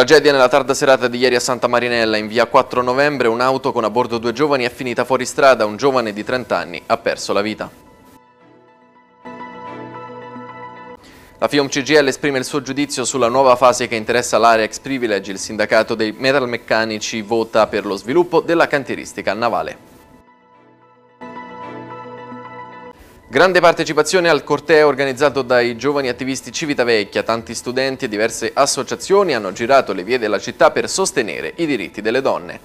Tragedia nella tarda serata di ieri a Santa Marinella, in via 4 novembre un'auto con a bordo due giovani è finita fuori strada, un giovane di 30 anni ha perso la vita. La FIOM CGL esprime il suo giudizio sulla nuova fase che interessa l'area ex privilege, il sindacato dei metalmeccanici vota per lo sviluppo della cantieristica navale. Grande partecipazione al corteo organizzato dai giovani attivisti Civitavecchia. Tanti studenti e diverse associazioni hanno girato le vie della città per sostenere i diritti delle donne.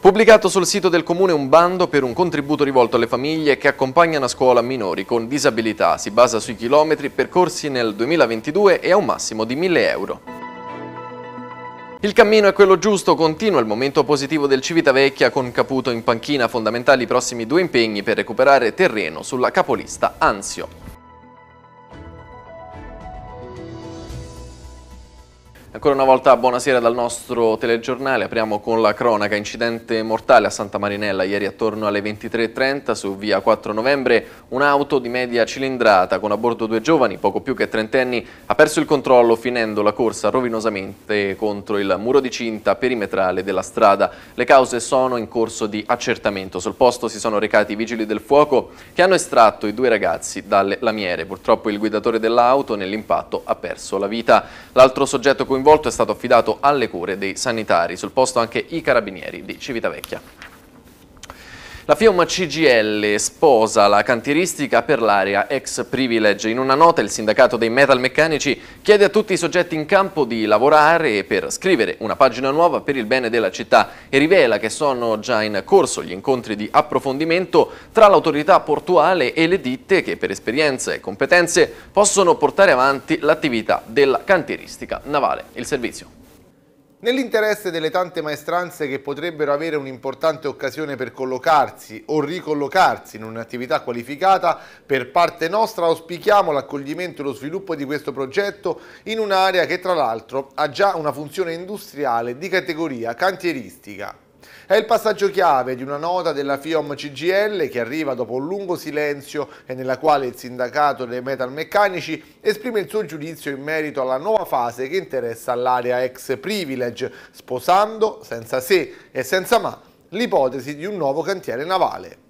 Pubblicato sul sito del Comune un bando per un contributo rivolto alle famiglie che accompagnano a scuola minori con disabilità. Si basa sui chilometri percorsi nel 2022 e a un massimo di 1000 euro. Il cammino è quello giusto, continua il momento positivo del Civitavecchia con Caputo in panchina, fondamentali i prossimi due impegni per recuperare terreno sulla capolista Anzio. Ancora una volta buonasera dal nostro telegiornale, apriamo con la cronaca, incidente mortale a Santa Marinella ieri attorno alle 23.30 su via 4 novembre, un'auto di media cilindrata con a bordo due giovani, poco più che trentenni, ha perso il controllo finendo la corsa rovinosamente contro il muro di cinta perimetrale della strada. Le cause sono in corso di accertamento, sul posto si sono recati i vigili del fuoco che hanno estratto i due ragazzi dalle lamiere, purtroppo il guidatore dell'auto nell'impatto ha perso la vita. L'altro soggetto coinvolto coinvolto è stato affidato alle cure dei sanitari, sul posto anche i carabinieri di Civitavecchia. La FIOM CGL sposa la cantieristica per l'area ex privilege. In una nota il sindacato dei metalmeccanici chiede a tutti i soggetti in campo di lavorare per scrivere una pagina nuova per il bene della città e rivela che sono già in corso gli incontri di approfondimento tra l'autorità portuale e le ditte che per esperienza e competenze possono portare avanti l'attività della cantieristica navale. Il servizio. Nell'interesse delle tante maestranze che potrebbero avere un'importante occasione per collocarsi o ricollocarsi in un'attività qualificata, per parte nostra auspichiamo l'accoglimento e lo sviluppo di questo progetto in un'area che tra l'altro ha già una funzione industriale di categoria cantieristica. È il passaggio chiave di una nota della FIOM CGL che arriva dopo un lungo silenzio e nella quale il sindacato dei metalmeccanici esprime il suo giudizio in merito alla nuova fase che interessa l'area ex privilege, sposando senza se e senza ma l'ipotesi di un nuovo cantiere navale.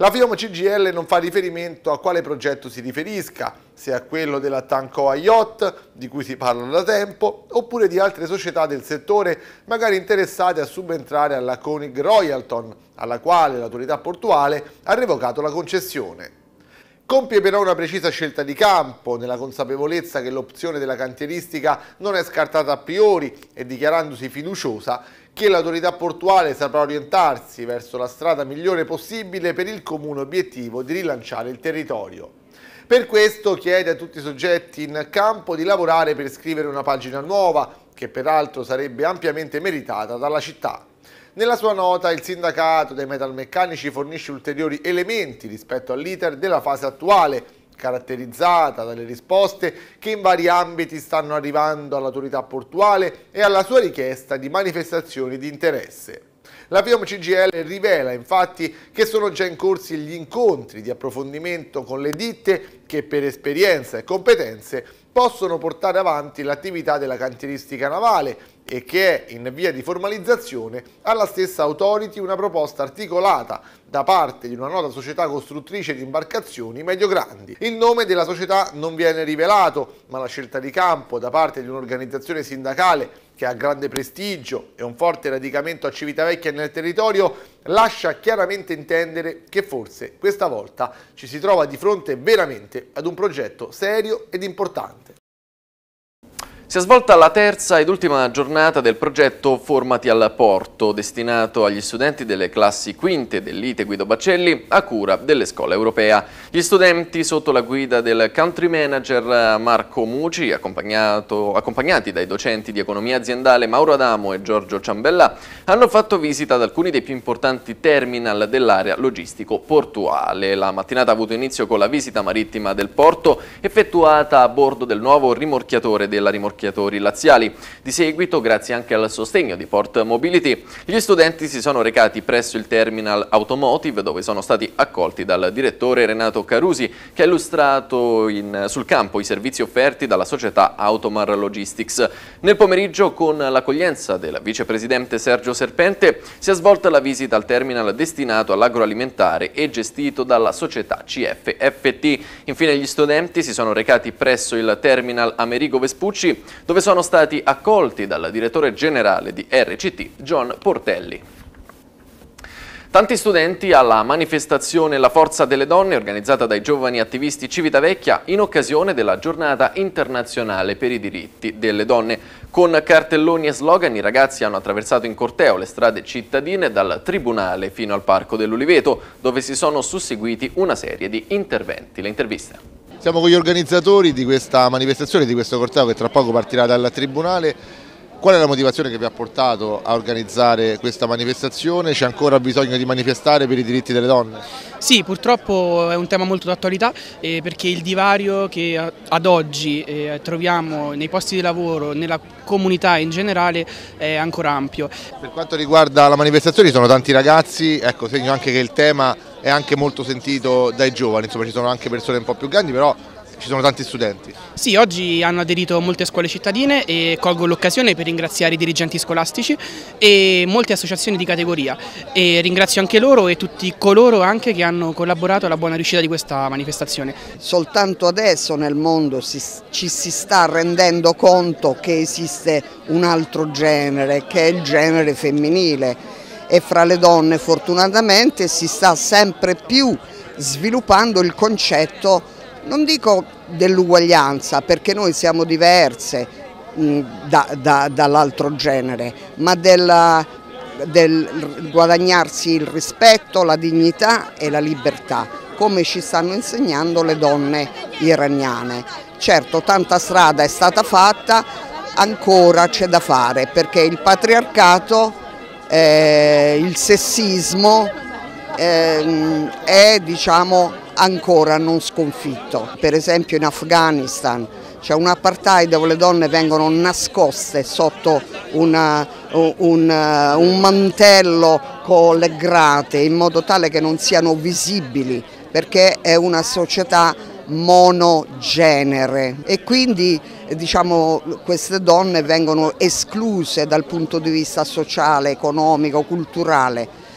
La FIOM CGL non fa riferimento a quale progetto si riferisca, se a quello della Tankoa Yacht, di cui si parla da tempo, oppure di altre società del settore, magari interessate a subentrare alla Koenig Royalton, alla quale l'autorità portuale ha revocato la concessione. Compie però una precisa scelta di campo, nella consapevolezza che l'opzione della cantieristica non è scartata a priori e dichiarandosi fiduciosa che l'autorità portuale saprà orientarsi verso la strada migliore possibile per il comune obiettivo di rilanciare il territorio. Per questo chiede a tutti i soggetti in campo di lavorare per scrivere una pagina nuova, che peraltro sarebbe ampiamente meritata dalla città. Nella sua nota il sindacato dei metalmeccanici fornisce ulteriori elementi rispetto all'iter della fase attuale, caratterizzata dalle risposte che in vari ambiti stanno arrivando all'autorità portuale e alla sua richiesta di manifestazioni di interesse. La FIOM CGL rivela infatti che sono già in corso gli incontri di approfondimento con le ditte che per esperienza e competenze possono portare avanti l'attività della cantieristica navale e che è in via di formalizzazione, alla stessa Authority una proposta articolata da parte di una nota società costruttrice di imbarcazioni medio-grandi. Il nome della società non viene rivelato, ma la scelta di campo da parte di un'organizzazione sindacale che ha grande prestigio e un forte radicamento a Civitavecchia nel territorio, lascia chiaramente intendere che forse questa volta ci si trova di fronte veramente ad un progetto serio ed importante. Si è svolta la terza ed ultima giornata del progetto Formati al Porto, destinato agli studenti delle classi quinte dell'ITE Guido Bacelli a cura delle scuole europee. Gli studenti, sotto la guida del country manager Marco Muci, accompagnati dai docenti di economia aziendale Mauro Adamo e Giorgio Ciambella, hanno fatto visita ad alcuni dei più importanti terminal dell'area logistico-portuale. La mattinata ha avuto inizio con la visita marittima del porto, effettuata a bordo del nuovo rimorchiatore della rimorchiatura parrocchiatori laziali. Di seguito, grazie anche al sostegno di Port Mobility, gli studenti si sono recati presso il terminal Automotive dove sono stati accolti dal direttore Renato Carusi che ha illustrato in, sul campo i servizi offerti dalla società Automar Logistics. Nel pomeriggio con l'accoglienza del vicepresidente Sergio Serpente si è svolta la visita al terminal destinato all'agroalimentare e gestito dalla società CFFT. Infine gli studenti si sono recati presso il terminal Amerigo Vespucci dove sono stati accolti dal direttore generale di RCT, John Portelli. Tanti studenti alla manifestazione La forza delle donne organizzata dai giovani attivisti Civitavecchia in occasione della giornata internazionale per i diritti delle donne. Con cartelloni e slogan i ragazzi hanno attraversato in corteo le strade cittadine dal Tribunale fino al Parco dell'Uliveto dove si sono susseguiti una serie di interventi. Le interviste. Siamo con gli organizzatori di questa manifestazione, di questo corteo che tra poco partirà dal Tribunale. Qual è la motivazione che vi ha portato a organizzare questa manifestazione? C'è ancora bisogno di manifestare per i diritti delle donne? Sì, purtroppo è un tema molto d'attualità eh, perché il divario che ad oggi eh, troviamo nei posti di lavoro, nella comunità in generale è ancora ampio. Per quanto riguarda la manifestazione ci sono tanti ragazzi, ecco segno anche che il tema è anche molto sentito dai giovani, insomma ci sono anche persone un po' più grandi, però ci sono tanti studenti. Sì, oggi hanno aderito molte scuole cittadine e colgo l'occasione per ringraziare i dirigenti scolastici e molte associazioni di categoria e ringrazio anche loro e tutti coloro anche che hanno collaborato alla buona riuscita di questa manifestazione. Soltanto adesso nel mondo si, ci si sta rendendo conto che esiste un altro genere, che è il genere femminile e fra le donne fortunatamente si sta sempre più sviluppando il concetto non dico dell'uguaglianza perché noi siamo diverse mh, mm, da, da, dall'altro genere, ma della, del guadagnarsi il rispetto, la dignità e la libertà, come ci stanno insegnando le donne iraniane. Certo, tanta strada è stata fatta, ancora c'è da fare perché il patriarcato, eh, il sessismo eh, è diciamo ancora non sconfitto. Per esempio in Afghanistan c'è un apartheid dove le donne vengono nascoste sotto una, un, uh, uh, un mantello con le grate in modo tale che non siano visibili perché è una società monogenere e quindi diciamo, queste donne vengono escluse dal punto di vista sociale, economico, culturale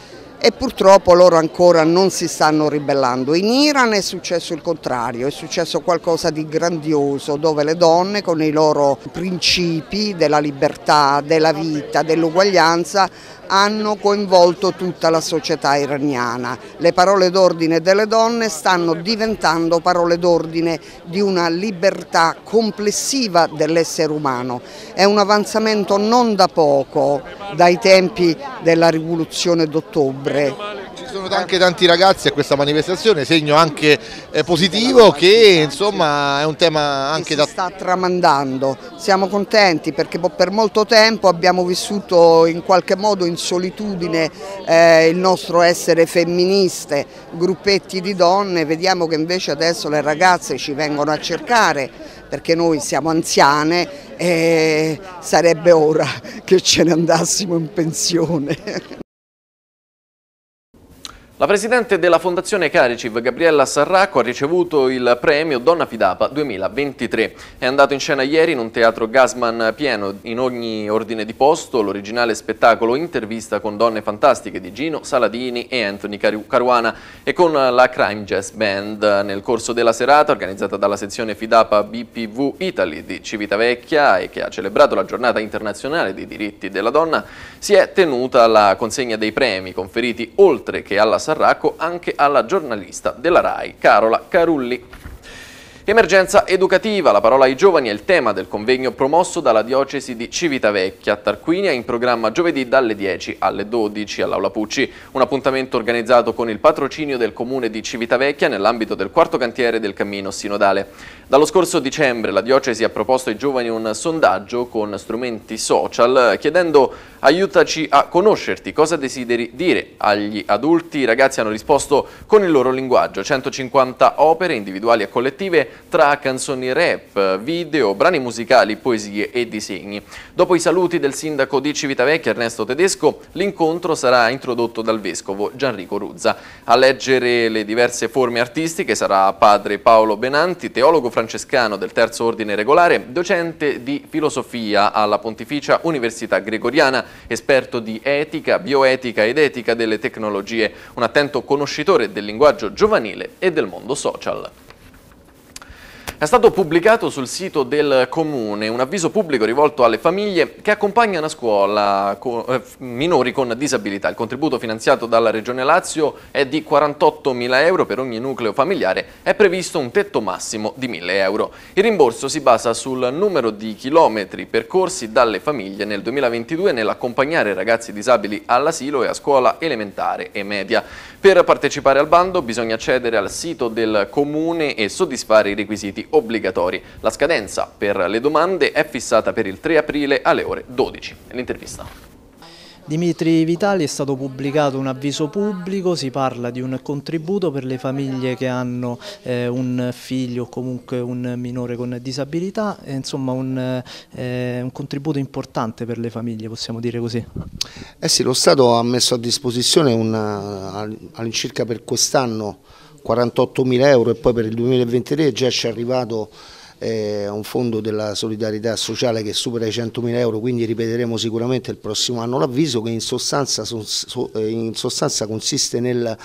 e purtroppo loro ancora non si stanno ribellando. In Iran è successo il contrario, è successo qualcosa di grandioso dove le donne con i loro principi della libertà, della vita, dell'uguaglianza hanno coinvolto tutta la società iraniana. Le parole d'ordine delle donne stanno diventando parole d'ordine di una libertà complessiva dell'essere umano. È un avanzamento non da poco dai tempi della rivoluzione d'ottobre sono anche tanti ragazzi a questa manifestazione, segno anche eh, positivo che insomma è un tema anche da... sta tramandando, siamo contenti perché per molto tempo abbiamo vissuto in qualche modo in solitudine eh, il nostro essere femministe, gruppetti di donne, vediamo che invece adesso le ragazze ci vengono a cercare perché noi siamo anziane e eh, sarebbe ora che ce ne andassimo in pensione. La presidente della Fondazione Cariciv, Gabriella Sarracco, ha ricevuto il premio Donna Fidapa 2023. È andato in scena ieri in un teatro Gasman pieno, in ogni ordine di posto, l'originale spettacolo Intervista con donne fantastiche di Gino Saladini e Anthony Caruana e con la Crime Jazz Band. Nel corso della serata, organizzata dalla sezione Fidapa BPV Italy di Civitavecchia e che ha celebrato la giornata internazionale dei diritti della donna, si è tenuta la consegna dei premi conferiti oltre che alla Sarracco Casarraco anche alla giornalista della RAI, Carola Carulli. Emergenza educativa, la parola ai giovani è il tema del convegno promosso dalla diocesi di Civitavecchia, Tarquinia, in programma giovedì dalle 10 alle 12 all'Aula Pucci. Un appuntamento organizzato con il patrocinio del comune di Civitavecchia nell'ambito del quarto cantiere del cammino sinodale. Dallo scorso dicembre la diocesi ha proposto ai giovani un sondaggio con strumenti social chiedendo aiutaci a conoscerti, cosa desideri dire agli adulti. I ragazzi hanno risposto con il loro linguaggio, 150 opere individuali e collettive tra canzoni rap, video, brani musicali, poesie e disegni. Dopo i saluti del sindaco di Civitavecchia Ernesto Tedesco, l'incontro sarà introdotto dal vescovo Gianrico Ruzza. A leggere le diverse forme artistiche sarà padre Paolo Benanti, teologo francese francescano del terzo ordine regolare, docente di filosofia alla Pontificia Università Gregoriana, esperto di etica, bioetica ed etica delle tecnologie, un attento conoscitore del linguaggio giovanile e del mondo social. È stato pubblicato sul sito del Comune un avviso pubblico rivolto alle famiglie che accompagnano a scuola con, eh, minori con disabilità. Il contributo finanziato dalla Regione Lazio è di 48.000 euro per ogni nucleo familiare. È previsto un tetto massimo di 1.000 euro. Il rimborso si basa sul numero di chilometri percorsi dalle famiglie nel 2022 nell'accompagnare ragazzi disabili all'asilo e a scuola elementare e media. Per partecipare al bando bisogna accedere al sito del Comune e soddisfare i requisiti obbligatori. La scadenza per le domande è fissata per il 3 aprile alle ore 12. L'intervista. Dimitri Vitali è stato pubblicato un avviso pubblico, si parla di un contributo per le famiglie che hanno eh, un figlio o comunque un minore con disabilità, e, insomma un, eh, un, contributo importante per le famiglie, possiamo dire così. Eh sì, lo Stato ha messo a disposizione all'incirca per quest'anno 48.000 euro e poi per il 2023 già ci è arrivato eh, un fondo della solidarietà sociale che supera i 100.000 euro, quindi ripeteremo sicuramente il prossimo anno l'avviso che in sostanza, eh, in sostanza consiste nel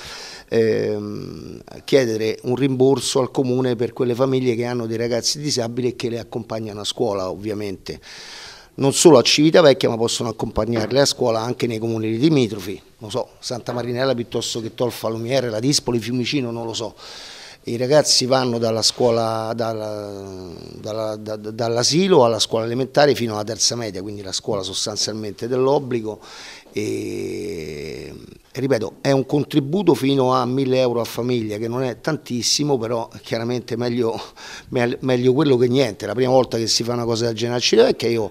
ehm, chiedere un rimborso al comune per quelle famiglie che hanno dei ragazzi disabili e che le accompagnano a scuola ovviamente, non solo a Civitavecchia ma possono accompagnarle a scuola anche nei comuni limitrofi non so, Santa Marinella piuttosto che Tolfa Lumiere, la Dispoli, Fiumicino, non lo so. I ragazzi vanno dalla scuola, dall'asilo dalla, dalla, dall alla scuola elementare fino alla terza media, quindi la scuola sostanzialmente dell'obbligo e, ripeto è un contributo fino a 1000 euro a famiglia che non è tantissimo però chiaramente meglio, meglio quello che niente, la prima volta che si fa una cosa del genere a Civitavecchia io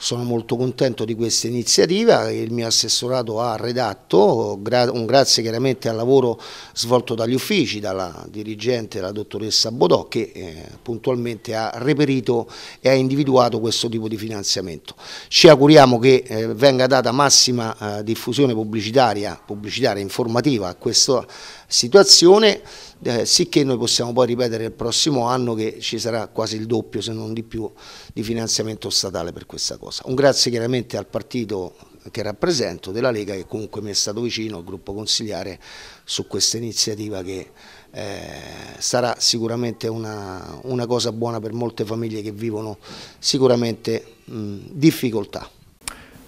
sono molto contento di questa iniziativa che il mio assessorato ha redatto, un grazie chiaramente al lavoro svolto dagli uffici, dalla dirigente, la dottoressa Bodò, che eh, puntualmente ha reperito e ha individuato questo tipo di finanziamento. Ci auguriamo che eh, venga data massima eh, diffusione pubblicitaria, pubblicitaria informativa a questa situazione eh, sicché noi possiamo poi ripetere il prossimo anno che ci sarà quasi il doppio se non di più di finanziamento statale per questa cosa. Un grazie chiaramente al partito che rappresento della Lega che comunque mi è stato vicino, al gruppo consigliare su questa iniziativa che eh, sarà sicuramente una, una, cosa buona per molte famiglie che vivono sicuramente mh, difficoltà.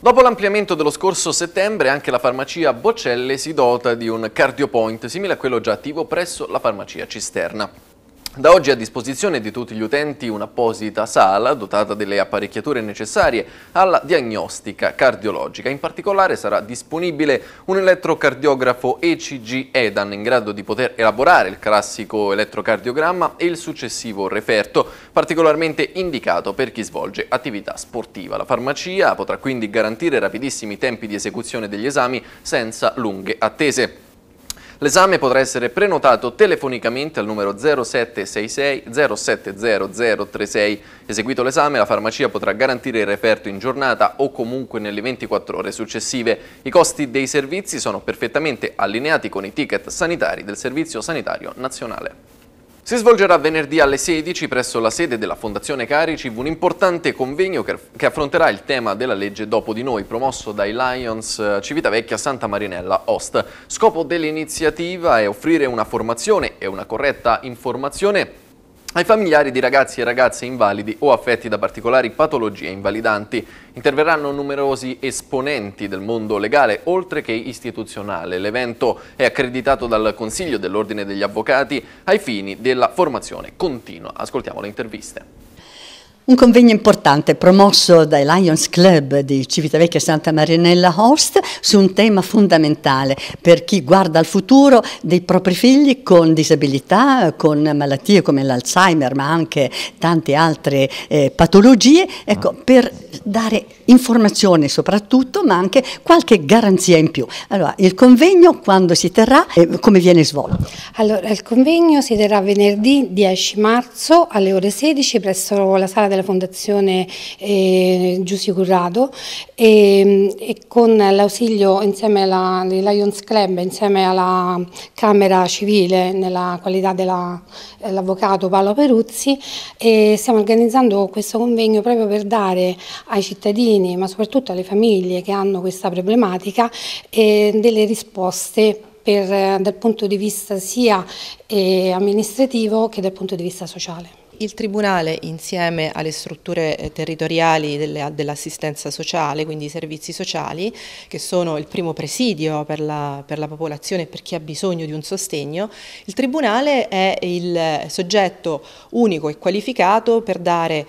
Dopo l'ampliamento dello scorso settembre anche la farmacia Bocelle si dota di un cardiopoint simile a quello già attivo presso la farmacia Cisterna. Da oggi è a disposizione di tutti gli utenti un'apposita sala dotata delle apparecchiature necessarie alla diagnostica cardiologica. In particolare sarà disponibile un elettrocardiografo ECG EDAN in grado di poter elaborare il classico elettrocardiogramma e il successivo referto, particolarmente indicato per chi svolge attività sportiva. La farmacia potrà quindi garantire rapidissimi tempi di esecuzione degli esami senza lunghe attese. L'esame potrà essere prenotato telefonicamente al numero 0766 070036. Eseguito l'esame, la farmacia potrà garantire il referto in giornata o comunque nelle 24 ore successive. I costi dei servizi sono perfettamente allineati con i ticket sanitari del Servizio Sanitario Nazionale. Si svolgerà venerdì alle 16 presso la sede della Fondazione Carici un importante convegno che affronterà il tema della legge Dopo di noi, promosso dai Lions eh, Civitavecchia Santa Marinella Ost. Scopo dell'iniziativa è offrire una formazione e una corretta informazione ai familiari di ragazzi e ragazze invalidi o affetti da particolari patologie invalidanti. Interverranno numerosi esponenti del mondo legale oltre che istituzionale. L'evento è accreditato dal Consiglio dell'Ordine degli Avvocati ai fini della formazione continua. Ascoltiamo le interviste. Un convegno importante promosso dai Lions Club di Civitavecchia Santa Marinella Host su un tema fondamentale per chi guarda al futuro dei propri figli con disabilità, con malattie come l'Alzheimer ma anche tante altre eh, patologie, ecco, ah. per dare informazione soprattutto ma anche qualche garanzia in più. Allora, il convegno quando si terrà e come viene svolto? Allora, il convegno si terrà venerdì 10 marzo alle ore 16 presso la sala della della Fondazione eh, Giussi Currado e, e con l'ausilio insieme al Lions Club, insieme alla Camera Civile nella qualità dell'avvocato dell Paolo Peruzzi stiamo organizzando questo convegno proprio per dare ai cittadini ma soprattutto alle famiglie che hanno questa problematica eh, delle risposte per, dal punto di vista sia eh, amministrativo che dal punto di vista sociale. Il Tribunale insieme alle strutture eh, territoriali dell'assistenza sociale, quindi i servizi sociali, che sono il primo presidio per la, per la popolazione e per chi ha bisogno di un sostegno, il Tribunale è il soggetto unico e qualificato per, dare,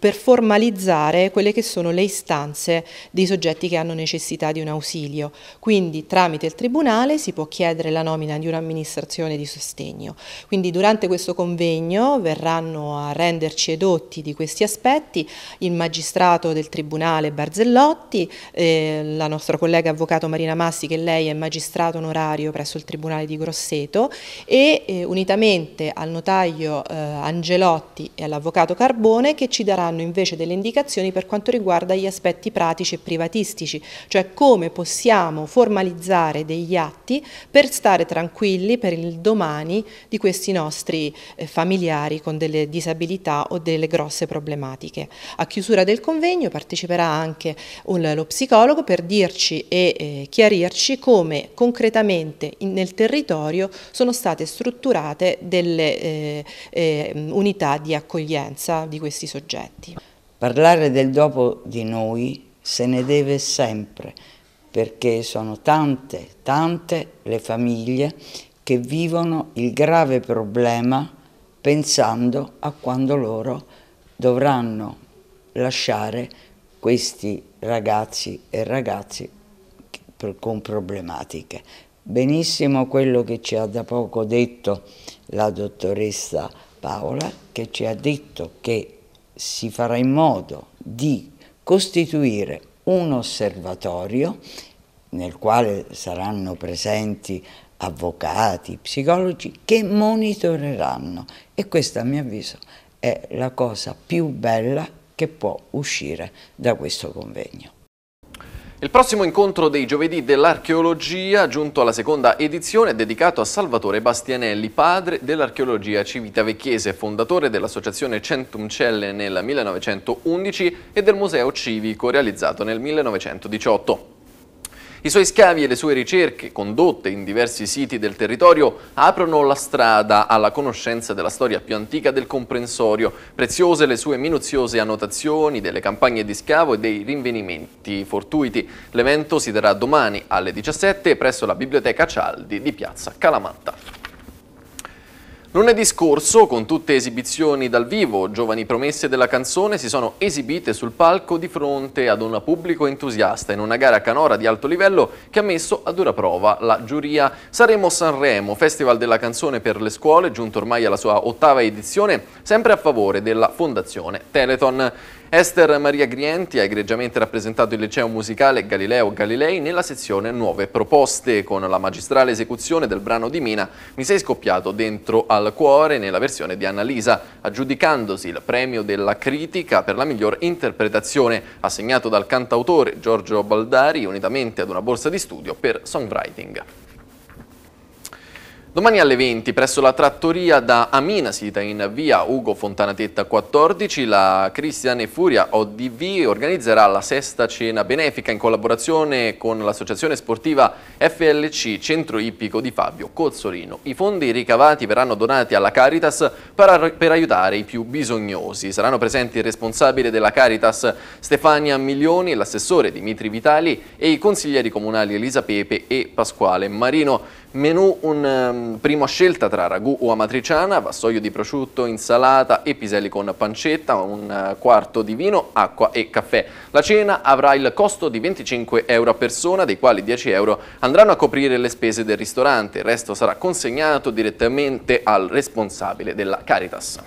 per formalizzare quelle che sono le istanze dei soggetti che hanno necessità di un ausilio. Quindi tramite il Tribunale si può chiedere la nomina di un'amministrazione di sostegno. Quindi durante questo convegno verranno aiuteranno a renderci edotti di questi aspetti, il magistrato del Tribunale Barzellotti, eh, la nostra collega avvocato Marina Massi che lei è magistrato onorario presso il Tribunale di Grosseto e eh, unitamente al notaio eh, Angelotti e all'avvocato Carbone che ci daranno invece delle indicazioni per quanto riguarda gli aspetti pratici e privatistici, cioè come possiamo formalizzare degli atti per stare tranquilli per il domani di questi nostri eh, familiari con delle disabilità o delle grosse problematiche. A chiusura del convegno parteciperà anche un, lo psicologo per dirci e eh, chiarirci come concretamente in, nel territorio sono state strutturate delle eh, eh, unità di accoglienza di questi soggetti. Parlare del dopo di noi se ne deve sempre perché sono tante, tante le famiglie che vivono il grave problema pensando a quando loro dovranno lasciare questi ragazzi e ragazze con problematiche. Benissimo quello che ci ha da poco detto la dottoressa Paola, che ci ha detto che si farà in modo di costituire un osservatorio nel quale saranno presenti avvocati, psicologi che monitoreranno e questa a mio avviso è la cosa più bella che può uscire da questo convegno. Il prossimo incontro dei giovedì dell'archeologia, giunto alla seconda edizione, è dedicato a Salvatore Bastianelli, padre dell'archeologia civitavecchiese, fondatore dell'associazione Centumcelle nel 1911 e del museo civico realizzato nel 1918. I suoi scavi e le sue ricerche, condotte in diversi siti del territorio, aprono la strada alla conoscenza della storia più antica del comprensorio, preziose le sue minuziose annotazioni delle campagne di scavo e dei rinvenimenti fortuiti. L'evento si terrà domani alle 17 presso la Biblioteca Cialdi di Piazza Calamatta. Lunedì scorso, con tutte esibizioni dal vivo, giovani promesse della canzone si sono esibite sul palco di fronte ad un pubblico entusiasta in una gara canora di alto livello che ha messo a dura prova la giuria. Saremo Sanremo, Festival della canzone per le scuole, giunto ormai alla sua ottava edizione, sempre a favore della Fondazione Teleton. Esther Maria Grienti ha egregiamente rappresentato il liceo musicale Galileo Galilei nella sezione Nuove Proposte con la magistrale esecuzione del brano di Mina Mi sei scoppiato dentro al cuore nella versione di Annalisa, aggiudicandosi il premio della critica per la miglior interpretazione assegnato dal cantautore Giorgio Baldari unitamente ad una borsa di studio per songwriting. Domani alle 20 presso la trattoria da Amina, sita in via Ugo Fontanatetta 14, la Cristiane Furia ODV organizzerà la sesta cena benefica in collaborazione con l'associazione sportiva FLC Centro Ippico di Fabio Cozzolino. I fondi ricavati verranno donati alla Caritas per, per aiutare i più bisognosi. Saranno presenti il responsabile della Caritas Stefania Milioni, l'assessore Dimitri Vitali e i consiglieri comunali Elisa Pepe e Pasquale Marino. Menù un um, primo scelta tra ragù o amatriciana, vassoio di prosciutto, insalata e piselli con pancetta, un uh, quarto di vino, acqua e caffè. La cena avrà il costo di 25 euro a persona, dei quali 10 euro andranno a coprire le spese del ristorante. Il resto sarà consegnato direttamente al responsabile della Caritas.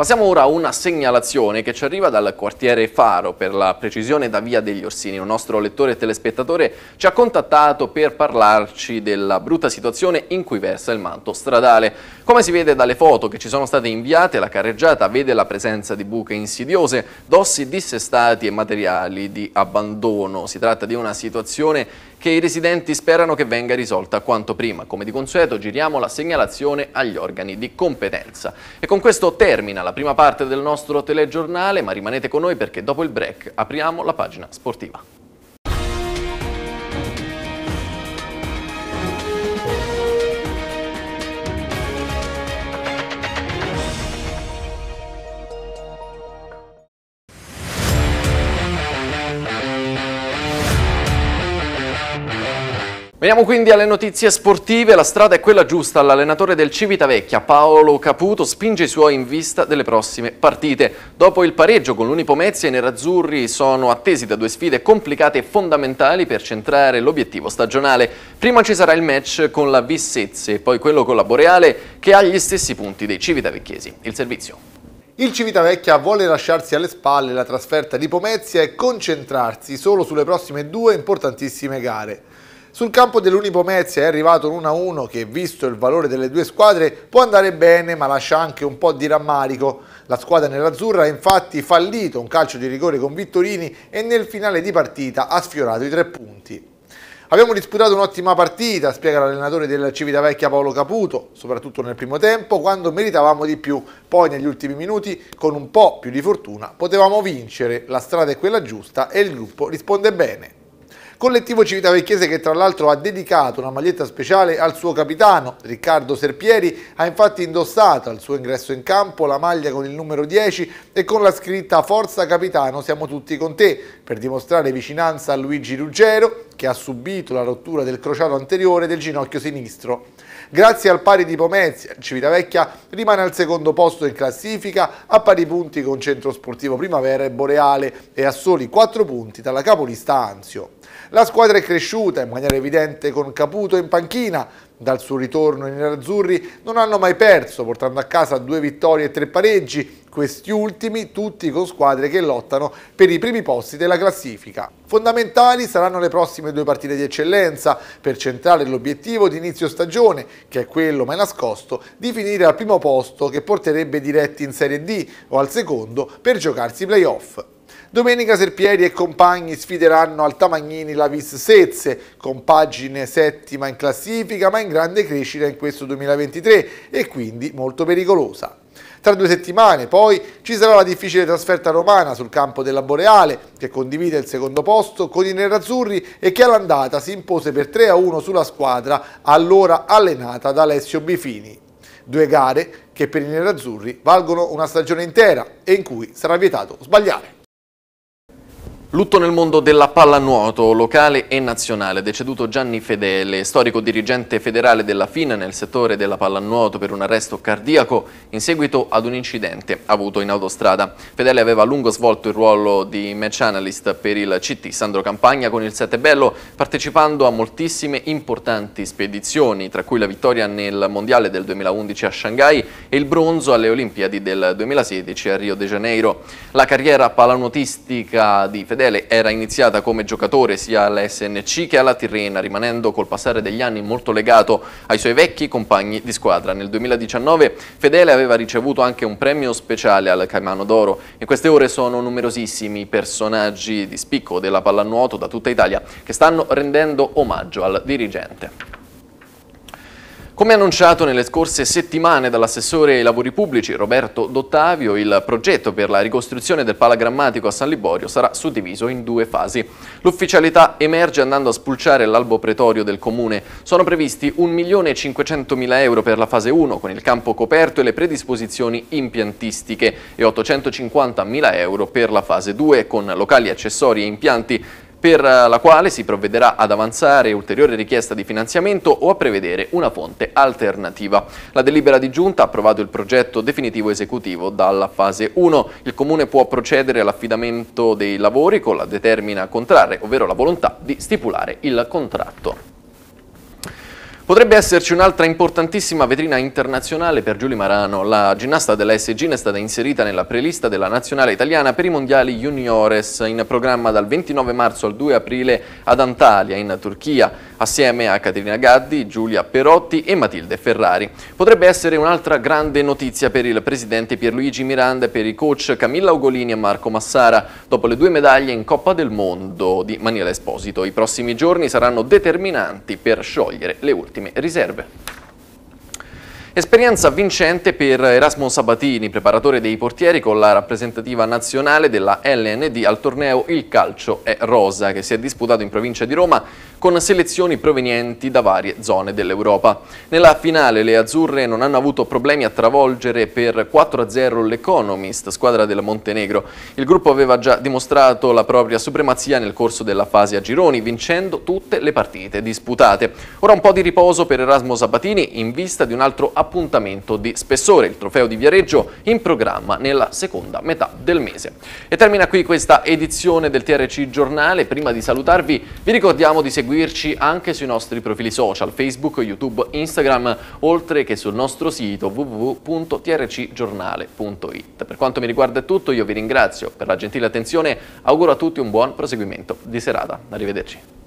Passiamo ora a una segnalazione che ci arriva dal quartiere Faro, per la precisione da Via degli Orsini. Un nostro lettore e telespettatore ci ha contattato per parlarci della brutta situazione in cui versa il manto stradale. Come si vede dalle foto che ci sono state inviate, la carreggiata vede la presenza di buche insidiose, dossi dissestati e materiali di abbandono. Si tratta di una situazione che i residenti sperano che venga risolta quanto prima. Come di consueto giriamo la segnalazione agli organi di competenza. E con questo termina la prima parte del nostro telegiornale, ma rimanete con noi perché dopo il break apriamo la pagina sportiva. Veniamo quindi alle notizie sportive, la strada è quella giusta, l'allenatore del Civitavecchia Paolo Caputo spinge i suoi in vista delle prossime partite. Dopo il pareggio con l'Unipo Mezia i nerazzurri sono attesi da due sfide complicate e fondamentali per centrare l'obiettivo stagionale. Prima ci sarà il match con la Vissezze e poi quello con la Boreale che ha gli stessi punti dei Civitavecchiesi. Il servizio. Il Civitavecchia vuole lasciarsi alle spalle la trasferta di Pomezia e concentrarsi solo sulle prossime due importantissime gare. Sul campo dell'Unipomezia è arrivato un 1-1 che, visto il valore delle due squadre, può andare bene ma lascia anche un po' di rammarico. La squadra nell'azzurra ha infatti fallito un calcio di rigore con Vittorini e nel finale di partita ha sfiorato i tre punti. Abbiamo disputato un'ottima partita, spiega l'allenatore del Civitavecchia Paolo Caputo, soprattutto nel primo tempo, quando meritavamo di più. Poi negli ultimi minuti, con un po' più di fortuna, potevamo vincere. La strada è quella giusta e il gruppo risponde bene. Collettivo Civitavecchiese che tra l'altro ha dedicato una maglietta speciale al suo capitano, Riccardo Serpieri, ha infatti indossato al suo ingresso in campo la maglia con il numero 10 e con la scritta Forza Capitano siamo tutti con te, per dimostrare vicinanza a Luigi Ruggero che ha subito la rottura del crociato anteriore del ginocchio sinistro. Grazie al pari di Pomezia, Civitavecchia rimane al secondo posto in classifica a pari punti con Centro Sportivo Primavera e Boreale e a soli 4 punti dalla capolista Anzio. La squadra è cresciuta in maniera evidente con Caputo in panchina, dal suo ritorno i nerazzurri non hanno mai perso, portando a casa due vittorie e tre pareggi, questi ultimi tutti con squadre che lottano per i primi posti della classifica. Fondamentali saranno le prossime due partite di eccellenza per centrare l'obiettivo di inizio stagione, che è quello mai nascosto di finire al primo posto che porterebbe diretti in Serie D o al secondo per giocarsi i playoff. Domenica Serpieri e compagni sfideranno al Tamagnini la Vis Sezze, compagine settima in classifica ma in grande crescita in questo 2023 e quindi molto pericolosa. Tra due settimane poi ci sarà la difficile trasferta romana sul campo della Boreale che condivide il secondo posto con i nerazzurri e che all'andata si impose per 3-1 sulla squadra allora allenata da Alessio Bifini. Due gare che per i nerazzurri valgono una stagione intera e in cui sarà vietato sbagliare. Lutto nel mondo della pallanuoto locale e nazionale, deceduto Gianni Fedele, storico dirigente federale della FINA nel settore della pallanuoto per un arresto cardiaco in seguito ad un incidente avuto in autostrada. Fedele aveva a lungo svolto il ruolo di match analyst per il CT Sandro Campagna con il Sette Bello, partecipando a moltissime importanti spedizioni, tra cui la vittoria nel Mondiale del 2011 a Shanghai e il bronzo alle Olimpiadi del 2016 a Rio de Janeiro. La carriera pallanuotistica di Fedele Fedele era iniziata come giocatore sia alla SNC che alla Tirrena, rimanendo col passare degli anni molto legato ai suoi vecchi compagni di squadra. Nel 2019 Fedele aveva ricevuto anche un premio speciale al Caimano d'Oro. In queste ore sono numerosissimi personaggi di spicco della pallanuoto da tutta Italia che stanno rendendo omaggio al dirigente. Come annunciato nelle scorse settimane dall'assessore ai lavori pubblici Roberto Dottavio, il progetto per la ricostruzione del palagrammatico a San Liborio sarà suddiviso in due fasi. L'ufficialità emerge andando a spulciare l'albo pretorio del comune. Sono previsti 1.500.000 euro per la fase 1 con il campo coperto e le predisposizioni impiantistiche e 850.000 euro per la fase 2 con locali accessori e impianti per eh, la quale si provvederà ad avanzare ulteriore richiesta di finanziamento o a prevedere una fonte alternativa. La delibera di giunta ha approvato il progetto definitivo esecutivo dalla fase 1. Il comune può procedere all'affidamento dei lavori con la determina contrarre, ovvero la volontà di stipulare il contratto. Potrebbe esserci un'altra importantissima vetrina internazionale per Giulia Marano. La ginnasta della SGN è stata inserita nella prelista della nazionale italiana per i mondiali juniores in programma dal 29 marzo al 2 aprile ad Antalya in Turchia assieme a Caterina Gaddi, Giulia Perotti e Matilde Ferrari. Potrebbe essere un'altra grande notizia per il presidente Pierluigi Miranda e per i coach Camilla Ugolini e Marco Massara dopo le due medaglie in Coppa del Mondo di Maniela Esposito. I prossimi giorni saranno determinanti per sciogliere le ultime legittime riserve. Esperienza vincente per Erasmo Sabatini, preparatore dei portieri con la rappresentativa nazionale della LND al torneo Il Calcio è Rosa, che si è disputato in provincia di Roma con selezioni provenienti da varie zone dell'Europa. Nella finale le azzurre non hanno avuto problemi a travolgere per 4-0 l'Economist, squadra del Montenegro. Il gruppo aveva già dimostrato la propria supremazia nel corso della fase a gironi, vincendo tutte le partite disputate. Ora un po' di riposo per Erasmo Sabatini in vista di un altro appuntamento di spessore, il trofeo di Viareggio, in programma nella seconda metà del mese. E termina qui questa edizione del TRC Giornale. Prima di salutarvi vi ricordiamo di seguire seguirci anche sui nostri profili social Facebook, YouTube, Instagram, oltre che sul nostro sito www.trcgiornale.it. Per quanto mi riguarda è tutto, io vi ringrazio per la gentile attenzione, auguro a tutti un buon proseguimento di serata. Arrivederci.